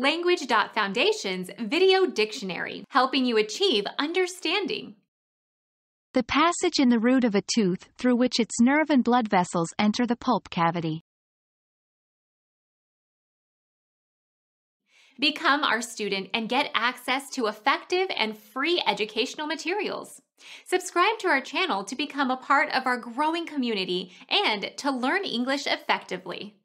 Language.Foundation's Video Dictionary, helping you achieve understanding. The passage in the root of a tooth through which its nerve and blood vessels enter the pulp cavity. Become our student and get access to effective and free educational materials. Subscribe to our channel to become a part of our growing community and to learn English effectively.